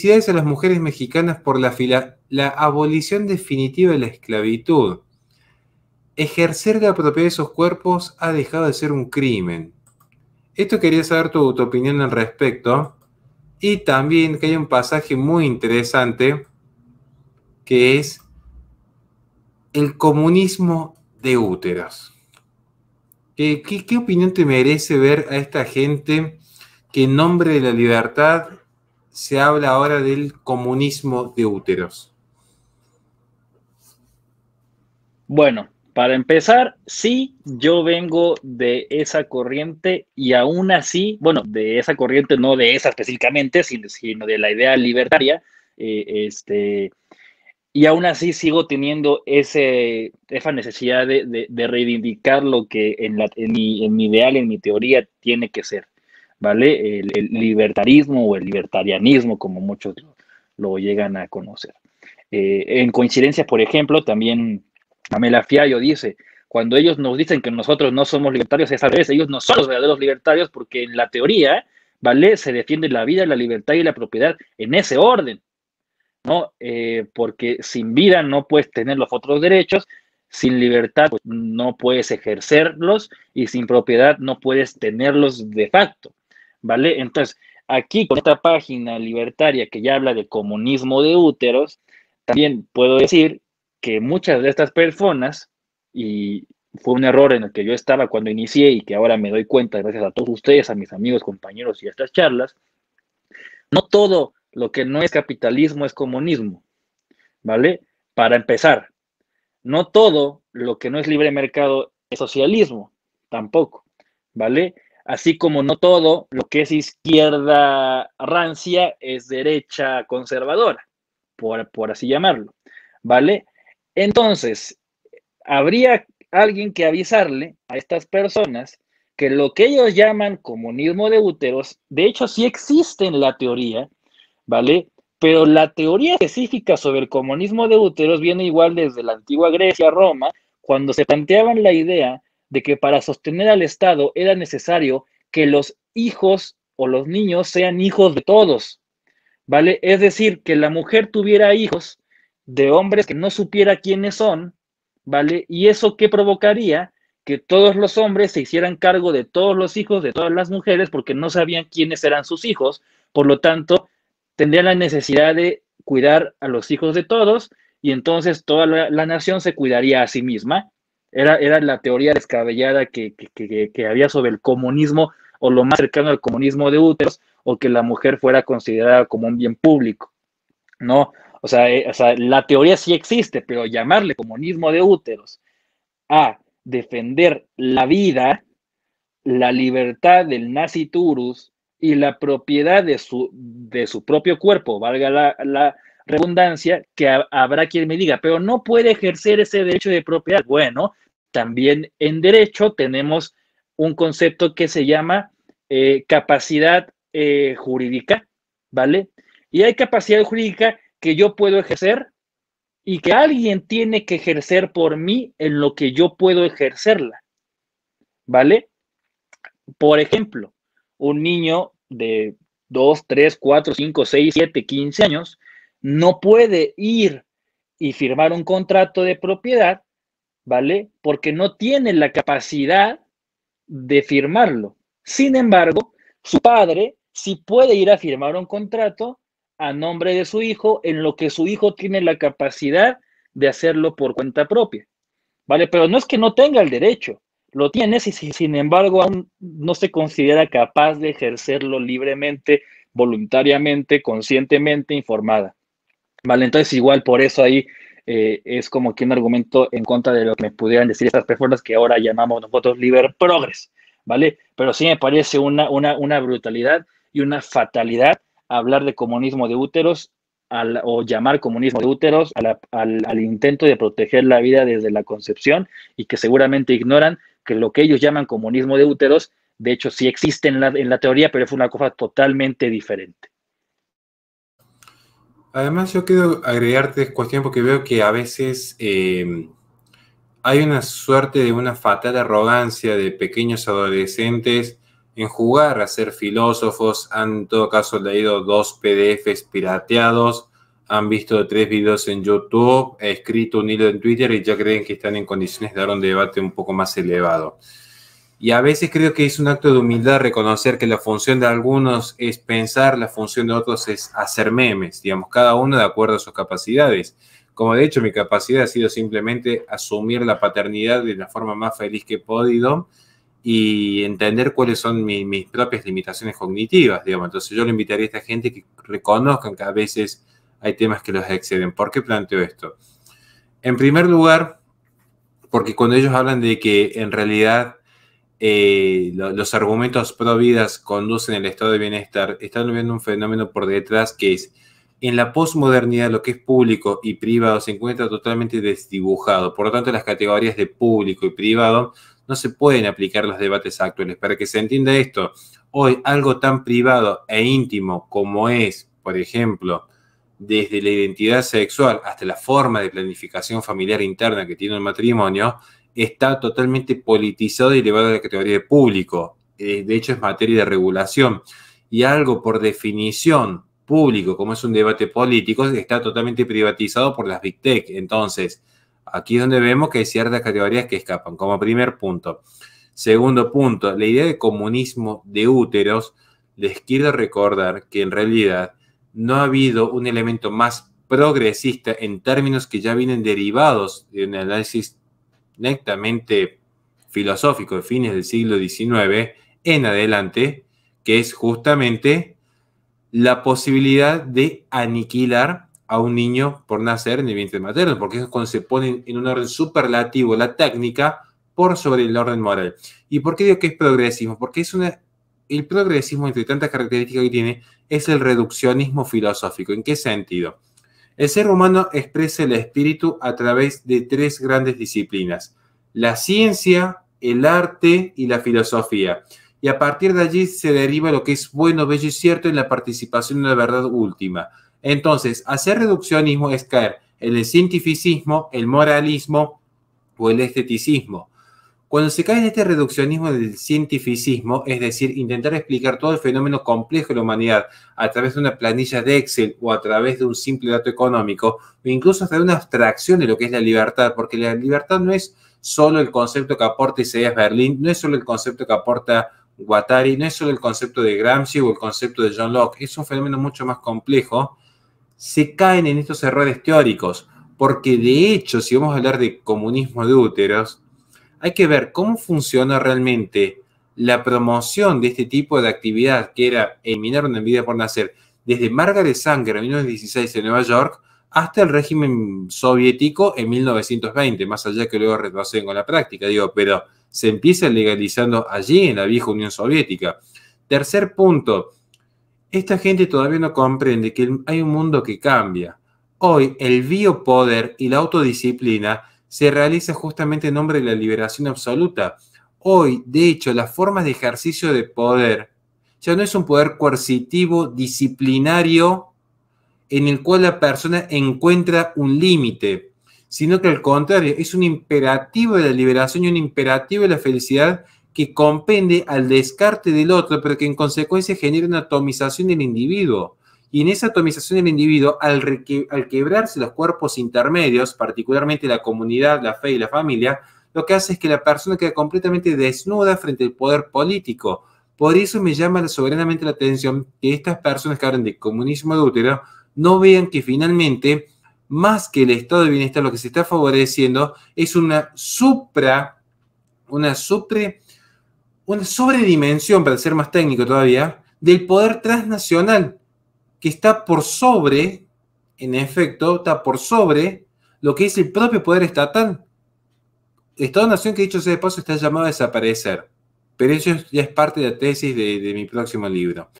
Felicidades a las mujeres mexicanas por la, la abolición definitiva de la esclavitud. Ejercer la propiedad de esos cuerpos ha dejado de ser un crimen. Esto quería saber tu, opinión al respecto. Y también que hay un pasaje muy interesante que es el comunismo de úteros. qué, opinión te merece ver a esta gente que en nombre de la libertad se habla ahora del comunismo de úteros? Bueno, para empezar, sí, yo vengo de esa corriente y aún así, bueno, de esa corriente, no de esa específicamente, sino, de la idea libertaria, eh, este, y aún así sigo teniendo ese, esa necesidad de, reivindicar lo que en, en mi ideal, en mi teoría, tiene que ser. ¿vale? El, libertarismo o el libertarianismo, como muchos lo, llegan a conocer. Eh, en coincidencia, por ejemplo, también Amela Fiallo dice, cuando ellos nos dicen que nosotros no somos libertarios, esa vez ellos no son los verdaderos libertarios porque en la teoría, ¿vale? Se defiende la vida, la libertad y la propiedad en ese orden, ¿no? Eh, porque sin vida no puedes tener los otros derechos, sin libertad pues, no puedes ejercerlos y sin propiedad no puedes tenerlos de facto. ¿vale? Entonces, aquí con esta página libertaria que ya habla de comunismo de úteros, también puedo decir que muchas de estas personas, y fue un error en el que yo estaba cuando inicié y que ahora me doy cuenta gracias a todos ustedes, a mis amigos, compañeros y a estas charlas, no todo lo que no es capitalismo es comunismo, ¿vale? Para empezar, no todo lo que no es libre mercado es socialismo, tampoco, ¿vale? así como no todo lo que es izquierda rancia es derecha conservadora, por, así llamarlo, ¿vale? Entonces, habría alguien que avisarle a estas personas que lo que ellos llaman comunismo de úteros, de hecho sí existe en la teoría, ¿vale? Pero la teoría específica sobre el comunismo de úteros viene igual desde la antigua Grecia, Roma, cuando se planteaban la idea de que para sostener al Estado era necesario que los hijos o los niños sean hijos de todos, ¿vale? Es decir, que la mujer tuviera hijos de hombres que no supiera quiénes son, ¿vale? Y eso que provocaría que todos los hombres se hicieran cargo de todos los hijos de todas las mujeres porque no sabían quiénes eran sus hijos, por lo tanto, tendrían la necesidad de cuidar a los hijos de todos y entonces toda la, la nación se cuidaría a sí misma era, la teoría descabellada que, había sobre el comunismo o lo más cercano al comunismo de úteros o que la mujer fuera considerada como un bien público, ¿no? O sea, eh, la teoría sí existe, pero llamarle comunismo de úteros a defender la vida, la libertad del nazi y la propiedad de su, de su propio cuerpo, valga la, la, redundancia, que habrá quien me diga, pero no puede ejercer ese derecho de propiedad. Bueno, también en derecho tenemos un concepto que se llama eh, capacidad eh, jurídica, ¿vale? Y hay capacidad jurídica que yo puedo ejercer y que alguien tiene que ejercer por mí en lo que yo puedo ejercerla, ¿vale? Por ejemplo, un niño de 2, 3, 4, 5, 6, 7, 15 años no puede ir y firmar un contrato de propiedad, ¿vale? Porque no tiene la capacidad de firmarlo. Sin embargo, su padre sí puede ir a firmar un contrato a nombre de su hijo en lo que su hijo tiene la capacidad de hacerlo por cuenta propia, ¿vale? Pero no es que no tenga el derecho, lo tiene, y sin embargo aún no se considera capaz de ejercerlo libremente, voluntariamente, conscientemente, informada. Vale, entonces igual por eso ahí eh, es como que un argumento en contra de lo que me pudieran decir estas personas que ahora llamamos nosotros Liber Progress, ¿vale? Pero sí me parece una, una, una brutalidad y una fatalidad hablar de comunismo de úteros o llamar comunismo de úteros al, al, intento de proteger la vida desde la concepción y que seguramente ignoran que lo que ellos llaman comunismo de úteros, de hecho sí existe en la, en la teoría, pero es una cosa totalmente diferente. Además, yo quiero agregarte cuestión porque veo que a veces eh, hay una suerte de una fatal arrogancia de pequeños adolescentes en jugar a ser filósofos. Han, en todo caso, leído dos PDFs pirateados, han visto tres videos en YouTube, escrito un hilo en Twitter y ya creen que están en condiciones de dar un debate un poco más elevado. Y a veces creo que es un acto de humildad reconocer que la función de algunos es pensar, la función de otros es hacer memes, digamos, cada uno de acuerdo a sus capacidades. Como de hecho mi capacidad ha sido simplemente asumir la paternidad de la forma más feliz que he podido y entender cuáles son mis propias limitaciones cognitivas, digamos. Entonces yo le invitaría a esta gente que reconozcan que a veces hay temas que los exceden. ¿Por qué planteo esto? En primer lugar, porque cuando ellos hablan de que en realidad eh, los argumentos pro vidas conducen al estado de bienestar, están viendo un fenómeno por detrás que es, en la posmodernidad lo que es público y privado se encuentra totalmente desdibujado. Por lo tanto, las categorías de público y privado no se pueden aplicar los debates actuales. Para que se entienda esto, hoy algo tan privado e íntimo como es, por ejemplo, desde la identidad sexual hasta la forma de planificación familiar interna que tiene un matrimonio, está totalmente politizado y elevado a la categoría de público. Eh, de hecho, es materia de regulación. Y algo por definición público, como es un debate político, está totalmente privatizado por las Big Tech. Entonces, aquí es donde vemos que hay ciertas categorías que escapan, como primer punto. Segundo punto, la idea de comunismo de úteros, les quiero recordar que en realidad no ha habido un elemento más progresista en términos que ya vienen derivados de un análisis netamente filosófico de fines del siglo XIX en adelante, que es justamente la posibilidad de aniquilar a un niño por nacer en el vientre materno, porque es cuando se pone en un orden superlativo la técnica por sobre el orden moral. ¿Y por qué digo que es progresismo? Porque es una, el progresismo, entre tantas características que tiene, es el reduccionismo filosófico. ¿En qué sentido? El ser humano expresa el espíritu a través de tres grandes disciplinas, la ciencia, el arte y la filosofía. Y a partir de allí se deriva lo que es bueno, bello y cierto en la participación de la verdad última. Entonces, hacer reduccionismo es caer en el cientificismo, el moralismo o el esteticismo. Cuando se cae en este reduccionismo del cientificismo, es decir, intentar explicar todo el fenómeno complejo de la humanidad a través de una planilla de Excel o a través de un simple dato económico, o incluso hasta una abstracción de lo que es la libertad, porque la libertad no es solo el concepto que aporta Isaías Berlín, no es solo el concepto que aporta Guattari, no es solo el concepto de Gramsci o el concepto de John Locke, es un fenómeno mucho más complejo, se caen en estos errores teóricos, porque de hecho, si vamos a hablar de comunismo de úteros, hay que ver cómo funciona realmente la promoción de este tipo de actividad, que era eliminar una envidia por nacer, desde Margaret Sanger en 1916 en Nueva York hasta el régimen soviético en 1920, más allá que luego retroceden con la práctica, digo, pero se empieza legalizando allí en la vieja Unión Soviética. Tercer punto, esta gente todavía no comprende que hay un mundo que cambia. Hoy el biopoder y la autodisciplina se realiza justamente en nombre de la liberación absoluta. Hoy, de hecho, las formas de ejercicio de poder ya no es un poder coercitivo, disciplinario, en el cual la persona encuentra un límite, sino que al contrario, es un imperativo de la liberación y un imperativo de la felicidad que compende al descarte del otro, pero que en consecuencia genera una atomización del individuo. Y en esa atomización del individuo, al, quebrarse los cuerpos intermedios, particularmente la comunidad, la fe y la familia, lo que hace es que la persona queda completamente desnuda frente al poder político. Por eso me llama soberanamente la atención que estas personas que hablan de comunismo adúltero no vean que finalmente, más que el estado de bienestar, lo que se está favoreciendo es una supra, una supre una sobredimensión, para ser más técnico todavía, del poder transnacional que está por sobre, en efecto, está por sobre lo que es el propio poder estatal. Estado-nación que dicho sea de paso está llamado a desaparecer, pero eso ya es parte de la tesis de mi próximo libro.